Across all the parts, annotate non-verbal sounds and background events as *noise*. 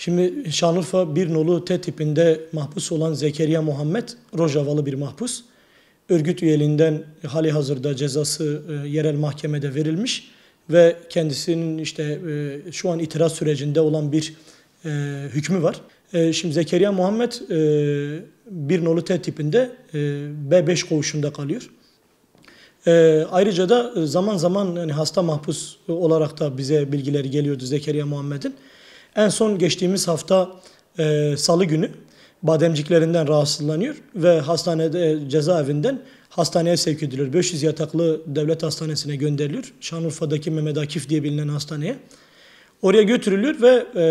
Şimdi Şanlıurfa bir nolu T tipinde mahpus olan Zekeriya Muhammed, Rojavalı bir mahpus. Örgüt üyeliğinden hali hazırda cezası e, yerel mahkemede verilmiş ve kendisinin işte e, şu an itiraz sürecinde olan bir e, hükmü var. şimdi Zekeriya Muhammed bir nolu T tipinde B5 koğuşunda kalıyor. ayrıca da zaman zaman hasta mahpus olarak da bize bilgiler geliyordu Zekeriya Muhammed'in. En son geçtiğimiz hafta e, salı günü bademciklerinden rahatsızlanıyor ve hastanede cezaevinden hastaneye sevk edilir. 500 yataklı devlet hastanesine gönderilir. Şanlıurfa'daki Mehmet Akif diye bilinen hastaneye. Oraya götürülür ve e,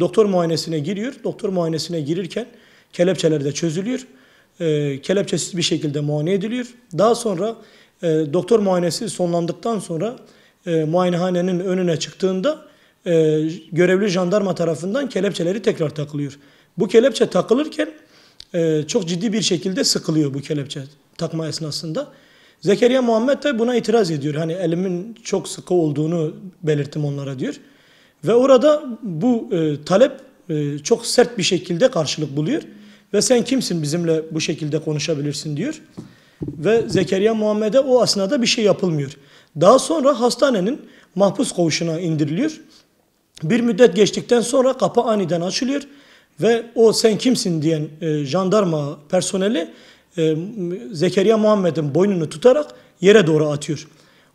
doktor muayenesine giriyor. Doktor muayenesine girirken kelepçeler de çözülüyor. E, kelepçesiz bir şekilde muayene ediliyor. Daha sonra e, doktor muayenesi sonlandıktan sonra e, muayenehanenin önüne çıktığında e, görevli jandarma tarafından kelepçeleri tekrar takılıyor. Bu kelepçe takılırken e, çok ciddi bir şekilde sıkılıyor bu kelepçe takma esnasında. Zekeriya Muhammed de buna itiraz ediyor. Hani elimin çok sıkı olduğunu belirttim onlara diyor. Ve orada bu e, talep e, çok sert bir şekilde karşılık buluyor. Ve sen kimsin bizimle bu şekilde konuşabilirsin diyor. Ve Zekeriya Muhammed'e o asnada bir şey yapılmıyor. Daha sonra hastanenin mahpus koğuşuna indiriliyor. Bir müddet geçtikten sonra kapı aniden açılıyor ve o sen kimsin diyen e, jandarma personeli e, Zekeriya Muhammed'in boynunu tutarak yere doğru atıyor.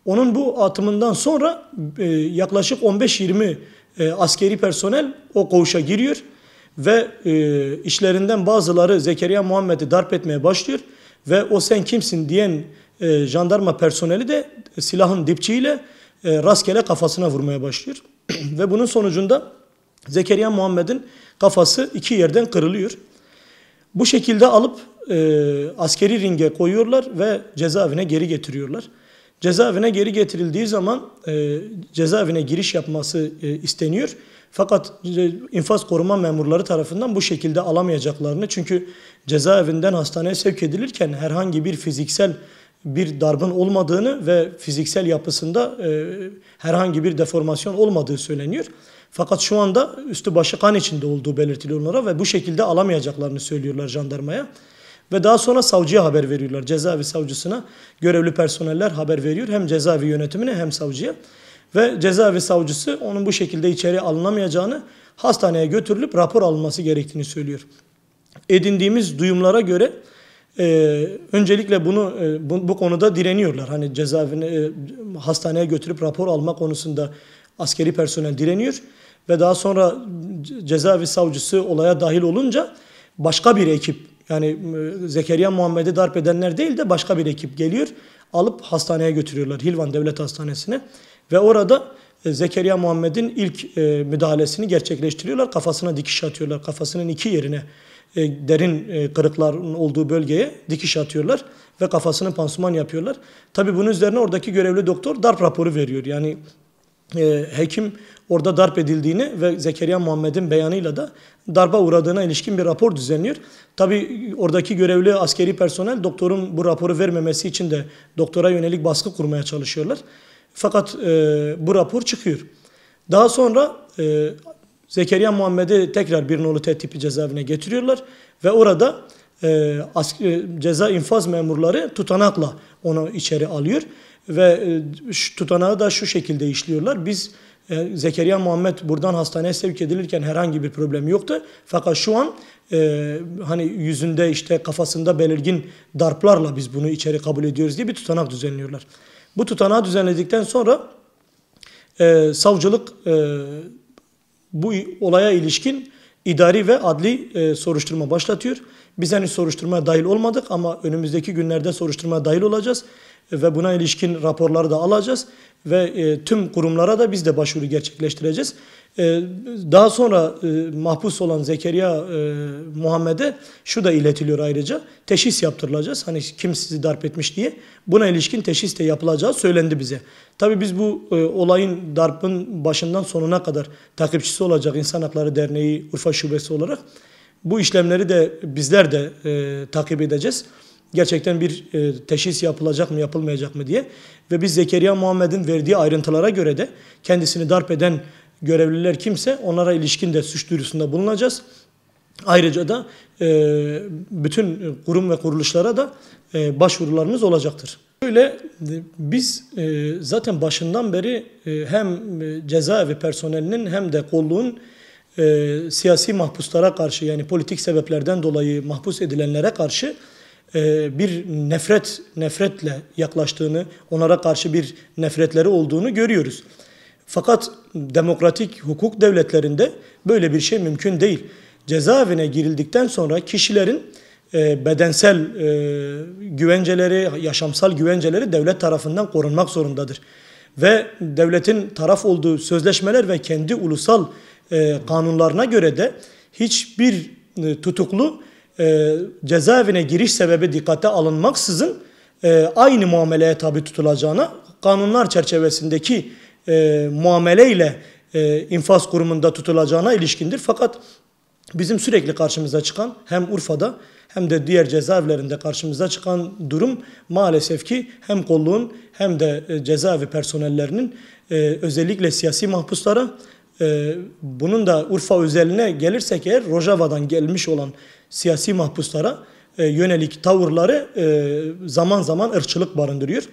Onun bu atımından sonra e, yaklaşık 15-20 e, askeri personel o koğuşa giriyor ve e, işlerinden bazıları Zekeriya Muhammed'i darp etmeye başlıyor ve o sen kimsin diyen e, jandarma personeli de silahın dipçiyle e, rastgele kafasına vurmaya başlıyor. *clears throat* Ve bunun sonucunda Zekeriya Muhammed'in kafası iki yerden kırılıyor. Bu şekilde alıp e, askeri ringe koyuyorlar ve cezaevine geri getiriyorlar. Cezaevine geri getirildiği zaman e, cezaevine giriş yapması e, isteniyor. Fakat e, infaz koruma memurları tarafından bu şekilde alamayacaklarını çünkü cezaevinden hastaneye sevk edilirken herhangi bir fiziksel bir darbın olmadığını ve fiziksel yapısında e, herhangi bir deformasyon olmadığı söyleniyor. Fakat şu anda üstü başı kan içinde olduğu belirtiliyor onlara ve bu şekilde alamayacaklarını söylüyorlar jandarmaya. Ve daha sonra savcıya haber veriyorlar. Cezaevi savcısına görevli personeller haber veriyor. Hem cezaevi yönetimine hem savcıya. Ve cezaevi savcısı onun bu şekilde içeri alınamayacağını hastaneye götürülüp rapor alınması gerektiğini söylüyor. Edindiğimiz duyumlara göre ee, öncelikle bunu e, bu, bu konuda direniyorlar. Hani cezaevine e, hastaneye götürüp rapor alma konusunda askeri personel direniyor ve daha sonra cezaevi savcısı olaya dahil olunca başka bir ekip yani e, Zekeriya Muhammed'i darp edenler değil de başka bir ekip geliyor. Alıp hastaneye götürüyorlar Hilvan Devlet Hastanesi'ne ve orada e, Zekeriya Muhammed'in ilk e, müdahalesini gerçekleştiriyorlar. Kafasına dikiş atıyorlar. Kafasının iki yerine e, derin e, kırıkların olduğu bölgeye dikiş atıyorlar ve kafasını pansuman yapıyorlar. Tabii bunun üzerine oradaki görevli doktor darp raporu veriyor. Yani e, hekim orada darp edildiğini ve Zekeriya Muhammed'in beyanıyla da darba uğradığına ilişkin bir rapor düzenliyor. Tabii oradaki görevli askeri personel doktorun bu raporu vermemesi için de doktora yönelik baskı kurmaya çalışıyorlar. Fakat e, bu rapor çıkıyor. Daha sonra e, Zekeriya Muhammed'i tekrar bir nolu tetipi cezaevine getiriyorlar ve orada e, askri, e, ceza infaz memurları tutanakla onu içeri alıyor ve e, şu, tutanağı da şu şekilde işliyorlar. Biz e, Zekeriya Muhammed buradan hastaneye sevk edilirken herhangi bir problem yoktu. Fakat şu an e, hani yüzünde işte kafasında belirgin darplarla biz bunu içeri kabul ediyoruz diye bir tutanak düzenliyorlar. Bu tutanağı düzenledikten sonra e, savcılık e, bu olaya ilişkin idari ve adli e, soruşturma başlatıyor. Biz henüz soruşturmaya dahil olmadık ama önümüzdeki günlerde soruşturmaya dahil olacağız ve buna ilişkin raporları da alacağız ve e, tüm kurumlara da biz de başvuru gerçekleştireceğiz. E, daha sonra e, mahpus olan Zekeriya Muhammed'e şu da iletiliyor ayrıca. Teşhis yaptırılacağız. Hani kim sizi darp etmiş diye. Buna ilişkin teşhis de yapılacağı söylendi bize. Tabii biz bu olayın darpın başından sonuna kadar takipçisi olacak İnsan Hakları Derneği Urfa Şubesi olarak bu işlemleri de bizler de takip edeceğiz gerçekten bir e, teşhis yapılacak mı yapılmayacak mı diye. Ve biz Zekeriya Muhammed'in verdiği ayrıntılara göre de kendisini darp eden görevliler kimse onlara ilişkin de suç duyurusunda bulunacağız. Ayrıca da e, bütün kurum ve kuruluşlara da e, başvurularımız olacaktır. Böyle e, biz e, zaten başından beri e, hem e, cezaevi personelinin hem de kolluğun e, siyasi mahpuslara karşı yani politik sebeplerden dolayı mahpus edilenlere karşı e, bir nefret nefretle yaklaştığını, onlara karşı bir nefretleri olduğunu görüyoruz. Fakat demokratik hukuk devletlerinde böyle bir şey mümkün değil. Cezaevine girildikten sonra kişilerin e, bedensel e, güvenceleri, yaşamsal güvenceleri devlet tarafından korunmak zorundadır. Ve devletin taraf olduğu sözleşmeler ve kendi ulusal kanunlarına göre de hiçbir tutuklu e, cezaevine giriş sebebi dikkate alınmaksızın e, aynı muameleye tabi tutulacağına kanunlar çerçevesindeki e, muamele ile e, infaz kurumunda tutulacağına ilişkindir. Fakat bizim sürekli karşımıza çıkan hem Urfa'da hem de diğer cezaevlerinde karşımıza çıkan durum maalesef ki hem kolluğun hem de e, cezaevi personellerinin e, özellikle siyasi mahpuslara ee, bunun da Urfa özeline gelirsek eğer Rojava'dan gelmiş olan siyasi mahpuslara e, yönelik tavırları e, zaman zaman ırkçılık barındırıyor.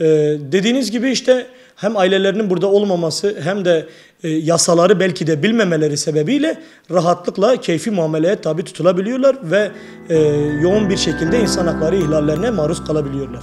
E, dediğiniz gibi işte hem ailelerinin burada olmaması hem de e, yasaları belki de bilmemeleri sebebiyle rahatlıkla keyfi muameleye tabi tutulabiliyorlar ve e, yoğun bir şekilde insan hakları ihlallerine maruz kalabiliyorlar.